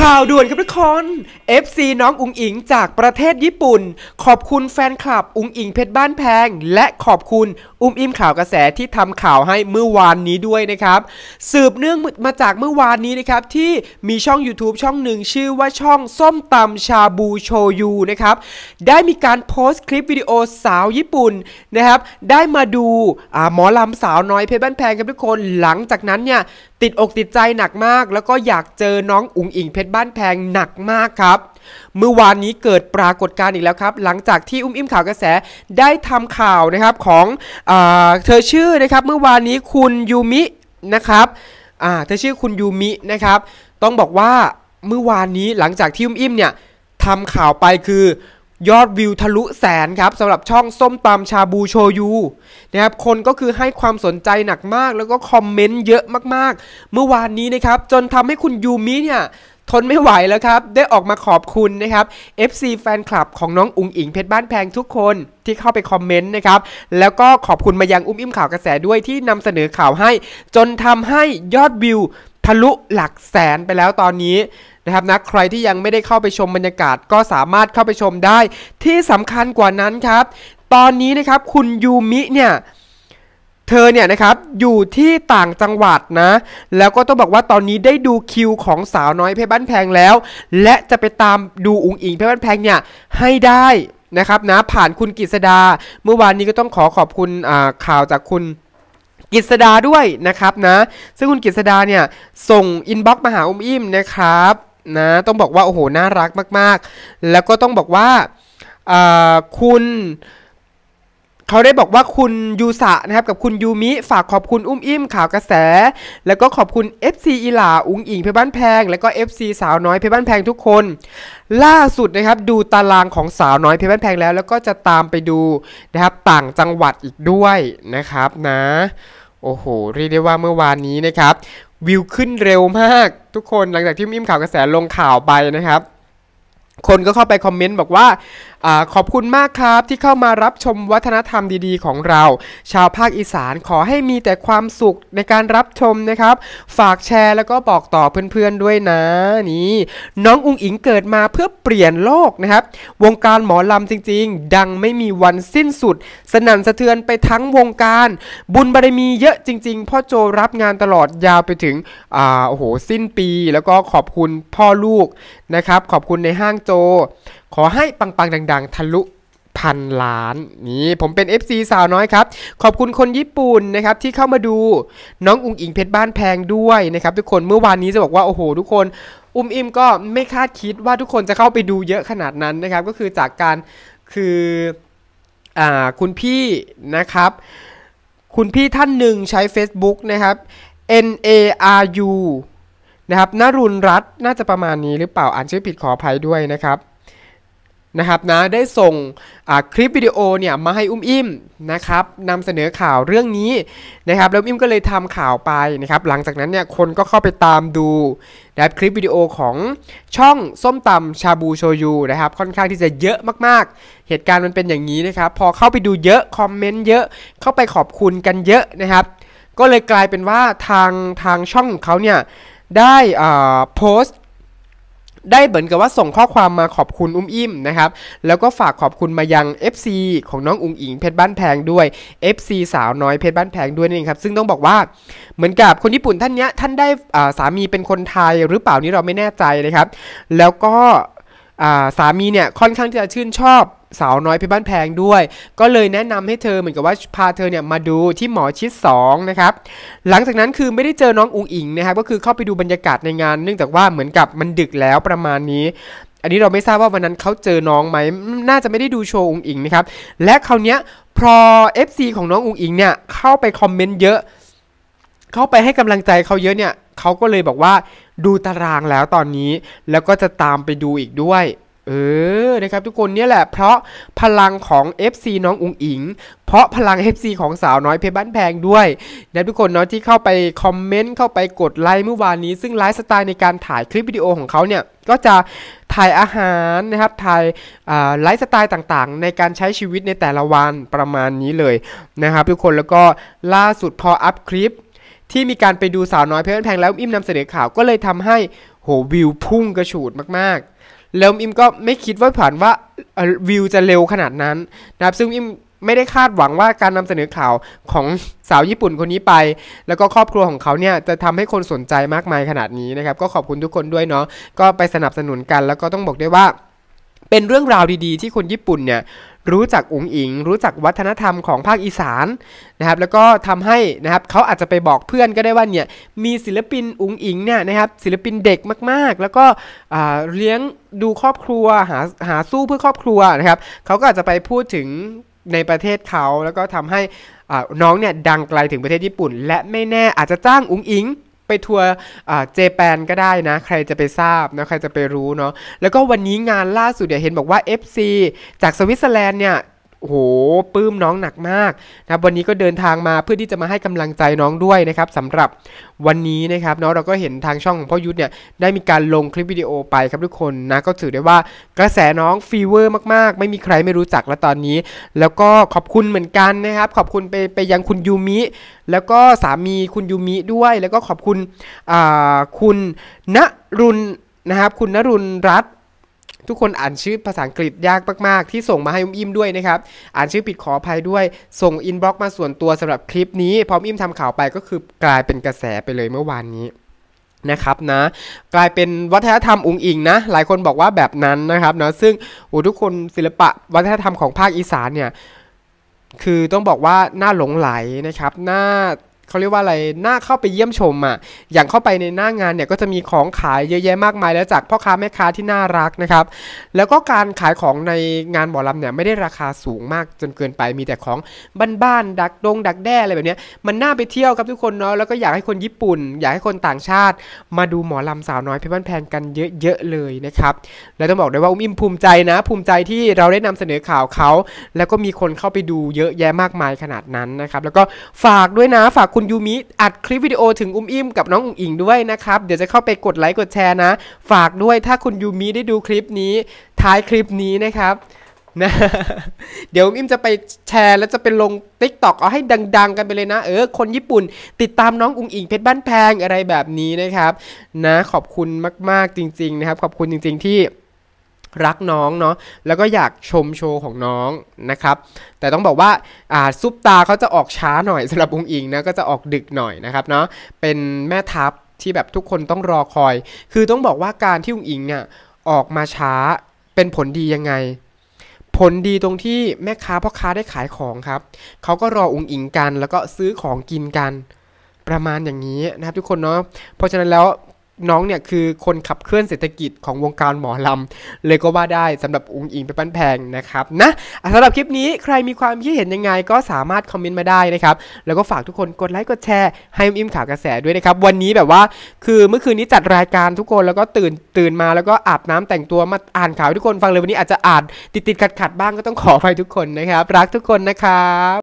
ข่าวด่วนครับทุกคน FC น้องอุงอิงจากประเทศญี่ปุ่น ขอบคุณแฟนคลับอุงอิงเพชรบ้านแพง และขอบคุณอุ้มอิมข่าวกระแสที่ทำข่าวให้เมื่อวานนี้ด้วยนะครับสืบเนื่องมาจากเมื่อวานนี้นะครับที่มีช่อง YouTube ช่องหนึ่งชื่อว่าช่องส้มตำชาบูโชยูนะครับได้มีการโพสต์คลิปวิดีโอสาวญี่ปุ่นนะครับได้มาดูหมอลำสาวน้อยเพชรบ้านแพงครับทุกคนหลังจากนั้นเนี่ยติดอกติดใจหนักมาก แล้วก็อยากเจอน้องอุ๋งอิงเพชรบ้านแพงหนักมากครับ เมื่อวานนี้เกิดปรากฏการณ์อีกแล้วครับ หลังจากที่อุ้มอิ่มข่าวกระแสได้ทำข่าวนะครับของเอเธอชื่อนะครับ เมื่อวานนี้คุณยูมินะครับเธอชื่อคุณยูมินะครับ ต้องบอกว่าเมื่อวานนี้หลังจากที่อุ้มอิ่มเนี่ยทำข่าวไปคือยอดวิวทะลุแสนครับสำหรับช่องส้มตำชาบูโชยูนะครับคนก็คือให้ความสนใจหนักมาก แล้วก็คอมเมนต์เยอะมากๆ เมื่อวานนี้นะครับ จนทำให้คุณยูมิเนี่ยทนไม่ไหวแล้วครับ ได้ออกมาขอบคุณนะครับ FC แฟนคลับของน้องอุ๋งอิงเพชรบ้านแพงทุกคนที่เข้าไปคอมเมนต์นะครับ แล้วก็ขอบคุณมายังอุ้มอิ่มข่าวกระแสด้วยที่นำเสนอข่าวให้ จนทำให้ยอดวิวทะลุหลักแสนไปแล้วตอนนี้นะครับนะใครที่ยังไม่ได้เข้าไปชมบรรยากาศก็สามารถเข้าไปชมได้ ที่สำคัญกว่านั้นครับ ตอนนี้นะครับคุณยูมิเนี่ย เธอเนี่ยนะครับอยู่ที่ต่างจังหวัดนะ แล้วก็ต้องบอกว่าตอนนี้ได้ดูคิวของสาวน้อยเพชรบ้านแพงแล้ว และจะไปตามดูอุงอิงเพชรบ้านแพงเนี่ยให้ได้นะครับ นะผ่านคุณกฤษดาเมื่อวานนี้ก็ต้องขอขอบคุณข่าวจากคุณกฤษดาด้วยนะครับนะซึ่งคุณกฤษดาเนี่ยส่งอินบ็อกซ์มาหาอุ้มอิ่มนะครับนะต้องบอกว่าโอ้โหน่ารักมากๆ แล้วก็ต้องบอกว่าคุณเขาได้บอกว่าคุณยูสะนะครับกับคุณยูมิ ฝากขอบคุณอุ้มอิ่มข่าวกระแส แล้วก็ขอบคุณ FC อีหลาอุ้งอิงเพบ้านแพงแล้วก็ FC สาวน้อยเพบ้านแพงทุกคน ล่าสุดนะครับดูตารางของสาวน้อยเพบ้านแพงแล้ว แล้วก็จะตามไปดูนะครับต่างจังหวัดอีกด้วยนะครับนะ โอ้โหเรียกได้ว่าเมื่อวานนี้นะครับวิวขึ้นเร็วมากทุกคนหลังจากที่มิมข่าวกระแสลงข่าวไปนะครับ คนก็เข้าไปคอมเมนต์บอกว่าอขอบคุณมากครับที่เข้ามารับชมวัฒนธรรมดีๆของเรา ชาวภาคอีสานขอให้มีแต่ความสุขในการรับชมนะครับ ฝากแชร์แล้วก็บอกต่อเพื่อนๆด้วยนะนี่น้องอุงอิงเกิดมาเพื่อเปลี่ยนโลกนะครับ วงการหมอลำจริงๆ ดังไม่มีวันสิ้นสุด สนั่นสะเทือนไปทั้งวงการ บุญบารมีเยอะจริงๆพ่อโจรับงานตลอดยาวไปถึงอ่าโอ้โหสิ้นปี แล้วก็ขอบคุณพ่อลูกนะครับขอบคุณในห้างโจขอให้ปัง ๆ ดังๆ ทะลุพันล้าน นี่ ผมเป็น FC สาวน้อยครับ ขอบคุณคนญี่ปุ่นนะครับที่เข้ามาดูน้องอุงอิงเพชรบ้านแพงด้วยนะครับ ทุกคนเมื่อวานนี้จะบอกว่า โอ้โห ทุกคนอุ้มอิมก็ไม่คาดคิดว่าทุกคนจะเข้าไปดูเยอะขนาดนั้นนะครับ ก็คือจากการคืออ่าคุณพี่นะครับ คุณพี่ท่านหนึ่งใช้ Facebook นะครับ N A R U นะครับนรุนรัตน่าจะประมาณนี้หรือเปล่าอ่านชื่อผิดขออภัยด้วยนะครับนะครับนะได้ส่งคลิปวิดีโอเนี่ยมาให้อุ้มอิ่มนะครับนำเสนอข่าวเรื่องนี้นะครับแล้วอิ่มก็เลยทำข่าวไปนะครับหลังจากนั้นเนี่ยคนก็เข้าไปตามดูนะครับคลิปวิดีโอของช่องส้มตำชาบูโชยูนะครับค่อนข้างที่จะเยอะมากๆ เหตุการณ์มันเป็นอย่างนี้นะครับพอเข้าไปดูเยอะคอมเมนต์เยอะเข้าไปขอบคุณกันเยอะนะครับก็เลยกลายเป็นว่าทางทางช่องเขาเนี่ยได้โพสตได้เหมือนกับว่าส่งข้อความมาขอบคุณอุ้มอิ่มนะครับ แล้วก็ฝากขอบคุณมายัง FC ของน้องอุ้งอิงเพชรบ้านแพง ด้วย FC สาวน้อยเพชรบ้านแพงด้วยนี่ครับ ซึ่งต้องบอกว่าเหมือนกับคนญี่ปุ่นท่านเนี้ยท่านได้สามีเป็นคนไทยหรือเปล่านี่เราไม่แน่ใจนะครับ แล้วก็สามีเนี่ยค่อนข้างที่จะชื่นชอบสาวน้อยเพชรบ้านแพงด้วย ก็เลยแนะนำให้เธอเหมือนกับว่าพาเธอเนี่ยมาดูที่หมอชิด2นะครับหลังจากนั้นคือไม่ได้เจอน้องอุ๋งอิงนะครับก็คือเข้าไปดูบรรยากาศในงาน เนื่องจากว่าเหมือนกับมันดึกแล้วประมาณนี้ อันนี้เราไม่ทราบว่าวันนั้นเขาเจอน้องไหม น่าจะไม่ได้ดูโชว์อุงอิงนะครับและคราวนี้พอ FC ของน้องอุงอิงเนี่ยเข้าไปคอมเมนต์เยอะเข้าไปให้กำลังใจเขาเยอะเนี่ยเขาก็เลยบอกว่าดูตารางแล้วตอนนี้ แล้วก็จะตามไปดูอีกด้วยเออ นะครับทุกคนเนี่ยแหละ เพราะพลังของ FC น้องอุงอิง เพราะพลัง FC ของสาวน้อยเพชรบ้านแพงด้วยนะทุกคนเนาะที่เข้าไปคอมเมนต์เข้าไปกดไลค์เมื่อวานนี้ ซึ่งไลฟ์สไตล์ในการถ่ายคลิปวิดีโอของเขาเนี่ยก็จะถ่ายอาหารนะครับถ่ายไลฟ์สไตล์ต่างๆในการใช้ชีวิตในแต่ละวันประมาณนี้เลยนะครับทุกคนแล้วก็ล่าสุดพออัพคลิป ที่มีการไปดูสาวน้อยเพชรบ้านแพงแล้วอิ่มนำเสนอข่าวก็เลยทำให้โหวิวพุ่งกระฉูดมากแล้วอิมก็ไม่คิดว่าผ่านว่าวิวจะเร็วขนาดนั้นนะครับซึ่งอิมไม่ได้คาดหวังว่าการนำเสนอข่าวของสาวญี่ปุ่นคนนี้ไป แล้วก็ครอบครัวของเขาเนี่ยจะทำให้คนสนใจมากมายขนาดนี้นะครับก็ขอบคุณทุกคนด้วยเนาะก็ไปสนับสนุนกันแล้วก็ต้องบอกได้ว่าเป็นเรื่องราวดี ๆ ที่คนญี่ปุ่นเนี่ยรู้จักอุงอิงรู้จักวัฒนธรรมของภาคอีสานนะครับแล้วก็ทำให้นะครับเขาอาจจะไปบอกเพื่อนก็ได้ว่าเนี่ยมีศิลปินอุงอิงเนี่ยนะครับศิลปินเด็กมากๆ แล้วก็เลี้ยงดูครอบครัวหาหาสู้เพื่อครอบครัวนะครับเขาก็อาจจะไปพูดถึงในประเทศเขาแล้วก็ทำให้น้องเนี่ยดังไกลถึงประเทศญี่ปุ่น และไม่แน่อาจจะจ้างอุงอิงไปทัวร์เจแปนก็ได้นะ ใครจะไปทราบนะ ใครจะไปรู้เนาะ แล้วก็วันนี้งานล่าสุดเดี๋ยวเห็นบอกว่า FC จากสวิตเซอร์แลนด์เนี่ยโหปลื้มน้องหนักมากนะครับวันนี้ก็เดินทางมาเพื่อที่จะมาให้กำลังใจน้องด้วยนะครับสำหรับวันนี้นะครับเนาะเราก็เห็นทางช่องของพ่อยุทธเนี่ยได้มีการลงคลิปวิดีโอไปครับทุกคนนะก็ถือได้ว่ากระแสน้องฟีเวอร์มากๆ ไม่มีใครไม่รู้จักแล้วตอนนี้ แล้วก็ขอบคุณเหมือนกันนะครับ ขอบคุณไปไปยังคุณยูมิแล้วก็สามีคุณยูมิด้วยแล้วก็ขอบคุณคุณณรุนนะครับคุณณรุนรัตนทุกคนอ่านชื่อภาษาอังกฤษยากมากๆที่ส่งมาให้อุ้มอิ่มด้วยนะครับ อ่านชื่อผิดขออภัยด้วย ส่งอินบ็อกซ์มาส่วนตัวสำหรับคลิปนี้พร้อมอิ่มทำข่าวไปก็คือกลายเป็นกระแสไปเลยเมื่อวานนี้นะครับนะ กลายเป็นวัฒนธรรมอุงอิงนะหลายคนบอกว่าแบบนั้นนะครับนะซึ่งโอ้ทุกคนศิลปะ วัฒนธรรมของภาคอีสานเนี่ยคือต้องบอกว่า น่าหลงไหลนะครับน่าเขาเรียกว่าอะไรหน้าเข้าไปเยี่ยมชมอะ่ะ อย่างเข้าไปในหน้างานเนี่ยก็จะมีของขายเยอะแยะมากมาย แล้วจากพ่อค้าแม่ค้าที่น่ารักนะครับ แล้วก็การขายของในงานหมอลำเนี่ยไม่ได้ราคาสูงมากจนเกินไป มีแต่ของบ้านๆ ดักดงดักแด้อะไรแบบนี้ มันน่าไปเที่ยวครับทุกคนเนาะ แล้วก็อยากให้คนญี่ปุ่นอยากให้คนต่างชาติ มาดูหมอลำสาวน้อยเพชรบ้านแพงกันเยอะๆ เลยนะครับ แล้วต้องบอกได้ว่าอุ้มอิมภูมิใจนะภูมิใจที่เราได้นำเสนอข่าวเขา แล้วก็มีคนเข้าไปดูเยอะแยะมากมายขนาดนั้นนะครับ แล้วก็ฝากด้วยนะฝากคุณยูมิอัดคลิปวิดีโอถึงอุ้มอิ่มกับน้องอุ๋งอิงด้วยนะครับเดี๋ยวจะเข้าไปกดไลค์กดแชร์นะฝากด้วยถ้าคุณยูมิได้ดูคลิปนี้ท้ายคลิปนี้นะครับนะเดี๋ยวอุ้มอิ่มจะไปแชร์แล้วจะเป็นลงติ๊กตอกเอาให้ดังๆ กันไปเลยนะ เออคนญี่ปุ่น ติดตามน้องอุงอิงเพชรบ้านแพงอะไรแบบนี้นะครับนะขอบคุณมาก ๆจริงๆนะครับขอบคุณจริงๆที่รักน้องเนาะ แล้วก็อยากชมโชว์ของน้องนะครับ แต่ต้องบอกว่าอ่าซุปตาเขาจะออกช้าหน่อยสำหรับองค์อิงนะ ก็จะออกดึกหน่อยนะครับ เนาะ เป็นแม่ทัพที่แบบทุกคนต้องรอคอย คือต้องบอกว่าการที่องค์อิงเนี่ยออกมาช้าเป็นผลดียังไง ผลดีตรงที่แม่ค้าพ่อค้าได้ขายของครับ เขาก็รอองค์อิงกันแล้วก็ซื้อของกินกัน ประมาณอย่างนี้นะครับ ทุกคนเนาะ เพราะฉะนั้นแล้วน้องเนี่ยคือคนขับเคลื่อนเศรษฐกิจของวงการหมอลำ เลยก็ว่าได้สำหรับองค์อิงไปปั้นแพงนะครับนะสำหรับคลิปนี้ใครมีความคิดเห็นยังไงก็สามารถคอมเมนต์มาได้นะครับ แล้วก็ฝากทุกคนกดไลค์กดแชร์ให้อิมข่าวกระแสด้วยนะครับวันนี้แบบว่าคือเมื่อคืนนี้จัดรายการทุกคนแล้วก็ตื่นตื่นมาแล้วก็อาบน้ำแต่งตัวมาอ่านข่าวทุกคนฟังเลยวันนี้อาจจะอ่านติดติดขัดขัดบ้างก็ต้องขออภัยทุกคนนะครับ รักทุกคนนะครับ